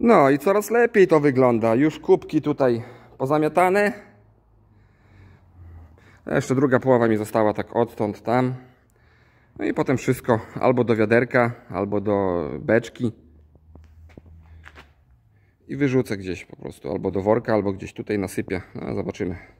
No i coraz lepiej to wygląda. Już kubki tutaj pozamiatane. Jeszcze druga połowa mi została tak odtąd tam. No i potem wszystko albo do wiaderka, albo do beczki. I wyrzucę gdzieś po prostu, albo do worka, albo gdzieś tutaj nasypię. No, zobaczymy.